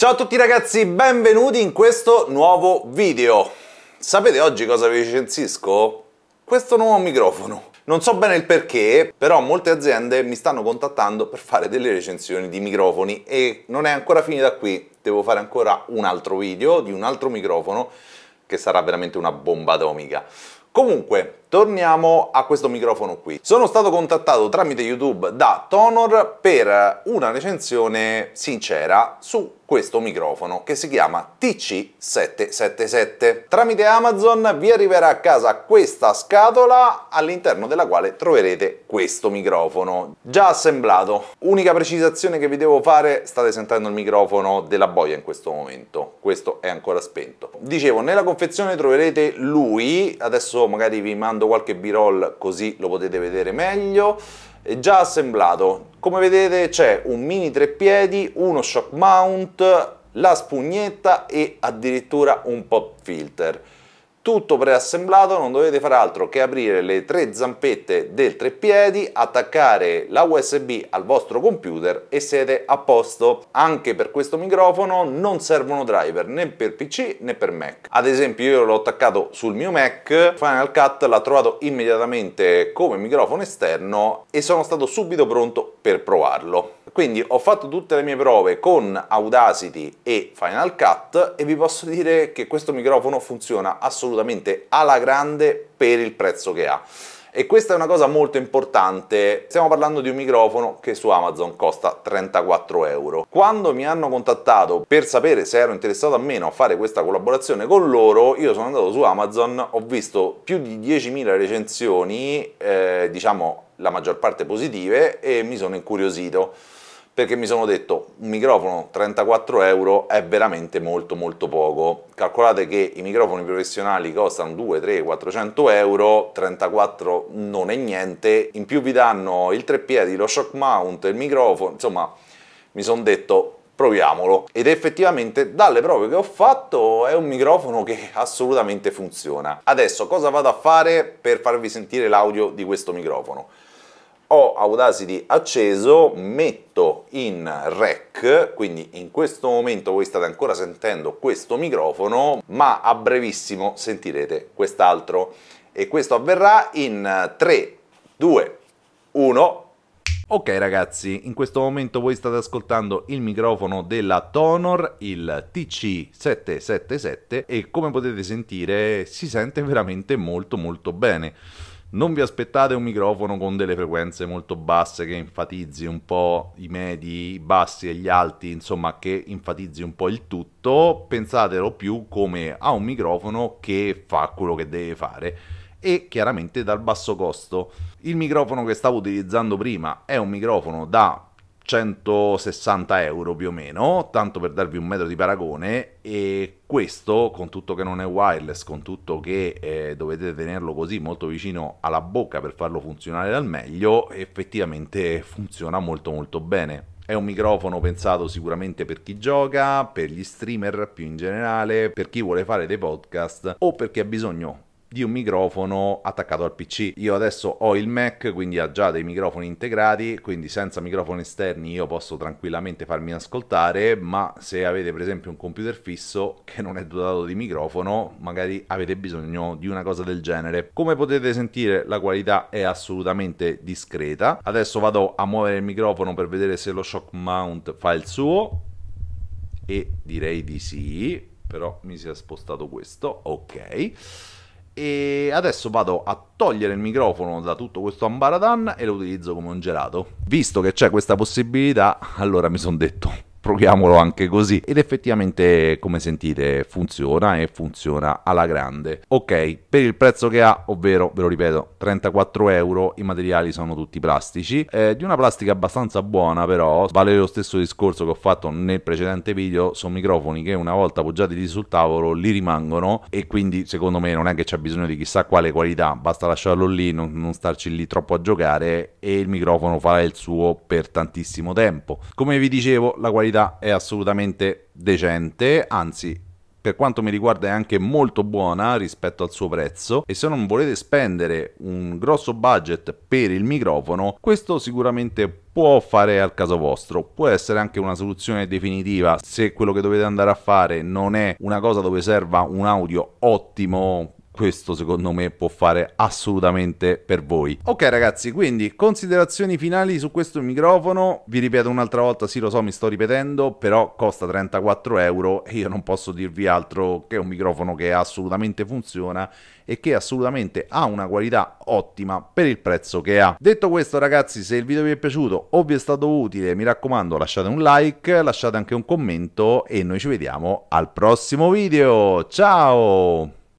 Ciao a tutti ragazzi, benvenuti in questo nuovo video. Sapete oggi cosa vi recensisco? Questo nuovo microfono. Non so bene il perché, però molte aziende mi stanno contattando per fare delle recensioni di microfoni e non è ancora finita qui, devo fare ancora un altro video di un altro microfono che sarà veramente una bomba atomica. Comunque, Torniamo a questo microfono qui. Sono stato contattato tramite YouTube da Tonor per una recensione sincera su questo microfono che si chiama TC777. Tramite Amazon vi arriverà a casa questa scatola all'interno della quale troverete questo microfono già assemblato. Unica precisazione che vi devo fare, state sentendo il microfono della boia in questo momento, questo è ancora spento. Dicevo, nella confezione troverete lui, adesso magari vi mando mando qualche b-roll così lo potete vedere meglio è già assemblato come vedete c'è un mini tre piedi uno shock mount la spugnetta e addirittura un pop filter tutto preassemblato, non dovete fare altro che aprire le tre zampette del treppiedi, attaccare la USB al vostro computer e siete a posto. Anche per questo microfono non servono driver né per PC né per Mac. Ad esempio io l'ho attaccato sul mio Mac, Final Cut l'ha trovato immediatamente come microfono esterno e sono stato subito pronto per provarlo. Quindi ho fatto tutte le mie prove con Audacity e Final Cut e vi posso dire che questo microfono funziona assolutamente alla grande per il prezzo che ha. E questa è una cosa molto importante, stiamo parlando di un microfono che su Amazon costa 34 euro. Quando mi hanno contattato per sapere se ero interessato a meno a fare questa collaborazione con loro, io sono andato su Amazon, ho visto più di 10.000 recensioni, eh, diciamo la maggior parte positive e mi sono incuriosito perché mi sono detto un microfono 34 euro è veramente molto molto poco calcolate che i microfoni professionali costano 2 3 400 euro 34 non è niente in più vi danno il treppiedi lo shock mount il microfono insomma mi sono detto proviamolo ed effettivamente dalle prove che ho fatto è un microfono che assolutamente funziona adesso cosa vado a fare per farvi sentire l'audio di questo microfono ho Audacity acceso, metto in rec, quindi in questo momento voi state ancora sentendo questo microfono, ma a brevissimo sentirete quest'altro. E questo avverrà in 3, 2, 1... Ok ragazzi, in questo momento voi state ascoltando il microfono della Tonor, il TC777 e come potete sentire si sente veramente molto molto bene. Non vi aspettate un microfono con delle frequenze molto basse che enfatizzi un po' i medi, i bassi e gli alti, insomma che enfatizzi un po' il tutto, pensatelo più come a un microfono che fa quello che deve fare e chiaramente dal basso costo. Il microfono che stavo utilizzando prima è un microfono da 160 euro più o meno, tanto per darvi un metro di paragone, e questo, con tutto che non è wireless, con tutto che eh, dovete tenerlo così molto vicino alla bocca per farlo funzionare al meglio, effettivamente funziona molto molto bene. È un microfono pensato sicuramente per chi gioca, per gli streamer più in generale, per chi vuole fare dei podcast o per chi ha bisogno di un microfono attaccato al PC. Io adesso ho il Mac, quindi ha già dei microfoni integrati, quindi senza microfoni esterni io posso tranquillamente farmi ascoltare, ma se avete per esempio un computer fisso che non è dotato di microfono, magari avete bisogno di una cosa del genere. Come potete sentire la qualità è assolutamente discreta. Adesso vado a muovere il microfono per vedere se lo shock mount fa il suo e direi di sì, però mi si è spostato questo, ok e adesso vado a togliere il microfono da tutto questo ambaradan e lo utilizzo come un gelato. Visto che c'è questa possibilità, allora mi sono detto proviamolo anche così ed effettivamente come sentite funziona e funziona alla grande ok per il prezzo che ha ovvero ve lo ripeto 34 euro i materiali sono tutti plastici eh, di una plastica abbastanza buona però vale lo stesso discorso che ho fatto nel precedente video sono microfoni che una volta appoggiati lì sul tavolo li rimangono e quindi secondo me non è che c'è bisogno di chissà quale qualità basta lasciarlo lì non, non starci lì troppo a giocare e il microfono farà il suo per tantissimo tempo come vi dicevo la qualità qualità è assolutamente decente, anzi per quanto mi riguarda è anche molto buona rispetto al suo prezzo e se non volete spendere un grosso budget per il microfono questo sicuramente può fare al caso vostro può essere anche una soluzione definitiva se quello che dovete andare a fare non è una cosa dove serva un audio ottimo questo secondo me può fare assolutamente per voi. Ok ragazzi, quindi considerazioni finali su questo microfono, vi ripeto un'altra volta, sì lo so mi sto ripetendo, però costa 34 euro e io non posso dirvi altro che un microfono che assolutamente funziona e che assolutamente ha una qualità ottima per il prezzo che ha. Detto questo ragazzi, se il video vi è piaciuto o vi è stato utile, mi raccomando lasciate un like, lasciate anche un commento e noi ci vediamo al prossimo video. Ciao!